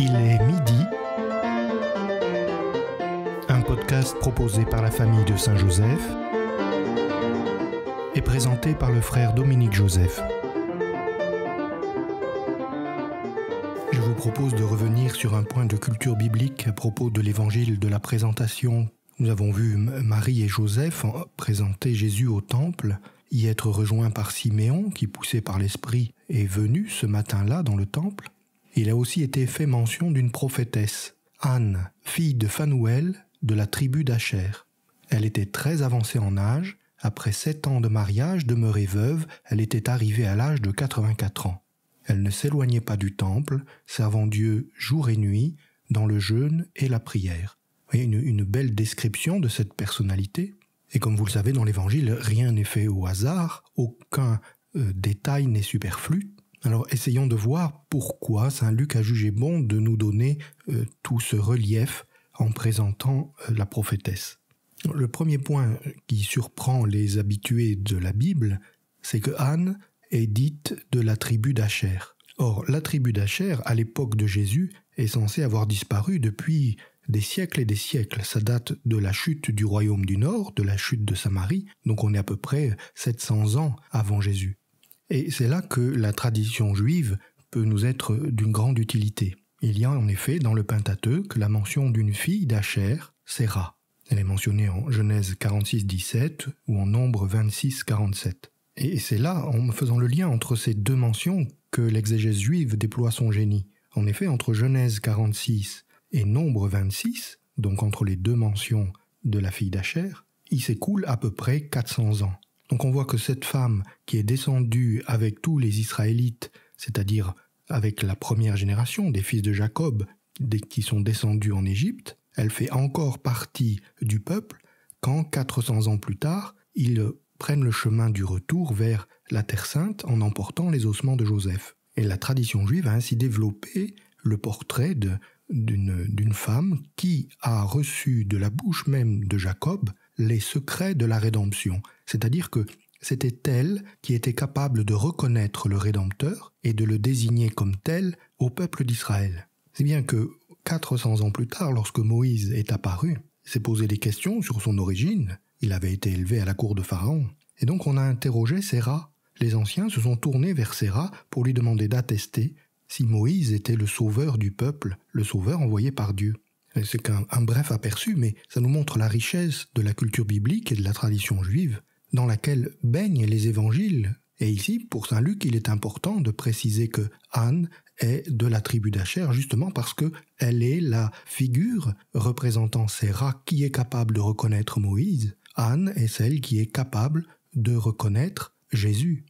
Il est midi. Un podcast proposé par la famille de Saint-Joseph et présenté par le frère Dominique Joseph. Je vous propose de revenir sur un point de culture biblique à propos de l'évangile de la présentation. Nous avons vu Marie et Joseph présenter Jésus au temple, y être rejoint par Siméon qui, poussé par l'Esprit, est venu ce matin-là dans le temple. Il a aussi été fait mention d'une prophétesse, Anne, fille de Phanuel, de la tribu d'Acher. Elle était très avancée en âge, après sept ans de mariage, demeurée veuve, elle était arrivée à l'âge de 84 ans. Elle ne s'éloignait pas du temple, servant Dieu jour et nuit, dans le jeûne et la prière. une, belle description de cette personnalité. Et comme vous le savez dans l'Évangile, rien n'est fait au hasard, aucun euh, détail n'est superflu, alors essayons de voir pourquoi Saint Luc a jugé bon de nous donner euh, tout ce relief en présentant euh, la prophétesse. Le premier point qui surprend les habitués de la Bible, c'est que Anne est dite de la tribu d'Acher. Or, la tribu d'Acher, à l'époque de Jésus, est censée avoir disparu depuis des siècles et des siècles. Ça date de la chute du royaume du Nord, de la chute de Samarie, donc on est à peu près 700 ans avant Jésus. Et c'est là que la tradition juive peut nous être d'une grande utilité. Il y a en effet dans le Pentateuque la mention d'une fille d'Acher, Séra. Elle est mentionnée en Genèse 46-17 ou en Nombre 26-47. Et c'est là, en faisant le lien entre ces deux mentions, que l'exégèse juive déploie son génie. En effet, entre Genèse 46 et Nombre 26, donc entre les deux mentions de la fille d'Acher, il s'écoule à peu près 400 ans. Donc on voit que cette femme qui est descendue avec tous les Israélites, c'est-à-dire avec la première génération des fils de Jacob qui sont descendus en Égypte, elle fait encore partie du peuple quand 400 ans plus tard, ils prennent le chemin du retour vers la Terre sainte en emportant les ossements de Joseph. Et la tradition juive a ainsi développé le portrait d'une femme qui a reçu de la bouche même de Jacob les secrets de la rédemption, c'est-à-dire que c'était elle qui était capable de reconnaître le Rédempteur et de le désigner comme tel au peuple d'Israël. C'est bien que 400 ans plus tard, lorsque Moïse est apparu, s'est posé des questions sur son origine. Il avait été élevé à la cour de Pharaon. Et donc on a interrogé Séra. Les anciens se sont tournés vers Séra pour lui demander d'attester si Moïse était le sauveur du peuple, le sauveur envoyé par Dieu c'est qu'un bref aperçu, mais ça nous montre la richesse de la culture biblique et de la tradition juive, dans laquelle baignent les évangiles. Et ici, pour Saint Luc, il est important de préciser que Anne est de la tribu d'Acher, justement parce que est la figure représentant ces rats qui est capable de reconnaître Moïse. Anne est celle qui est capable de reconnaître Jésus.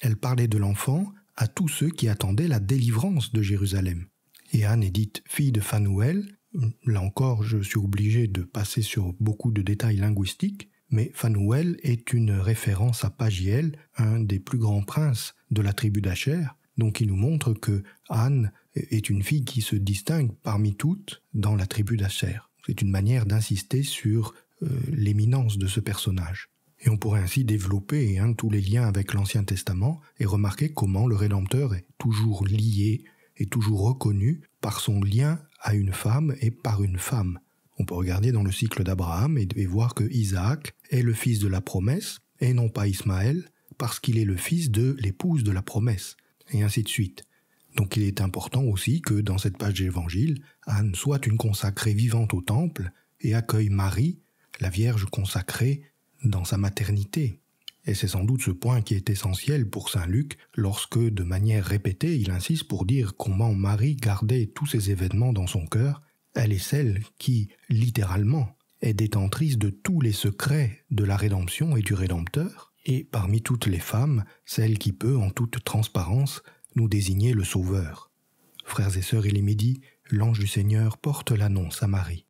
Elle parlait de l'enfant à tous ceux qui attendaient la délivrance de Jérusalem. Et Anne est dite fille de Phanuel, Là encore, je suis obligé de passer sur beaucoup de détails linguistiques, mais Fanuel est une référence à Pagiel, un des plus grands princes de la tribu d'Acher, donc il nous montre que Anne est une fille qui se distingue parmi toutes dans la tribu d'Acher. C'est une manière d'insister sur euh, l'éminence de ce personnage. Et on pourrait ainsi développer tous les liens avec l'Ancien Testament et remarquer comment le Rédempteur est toujours lié et toujours reconnu par son lien à une femme et par une femme. On peut regarder dans le cycle d'Abraham et, voir que Isaac est le fils de la promesse et non pas Ismaël parce qu'il est le fils de l'épouse de la promesse et ainsi de suite. Donc il est important aussi que dans cette page d'évangile, Anne soit une consacrée vivante au temple et accueille Marie, la Vierge consacrée, dans sa maternité. Et c'est sans doute ce point qui est essentiel pour Saint Luc lorsque, de manière répétée, il insiste pour dire comment Marie gardait tous ces événements dans son cœur, elle est celle qui, littéralement, est détentrice de tous les secrets de la rédemption et du Rédempteur, et parmi toutes les femmes, celle qui peut, en toute transparence, nous désigner le Sauveur. Frères et sœurs, il est midi, l'ange du Seigneur porte l'annonce à Marie.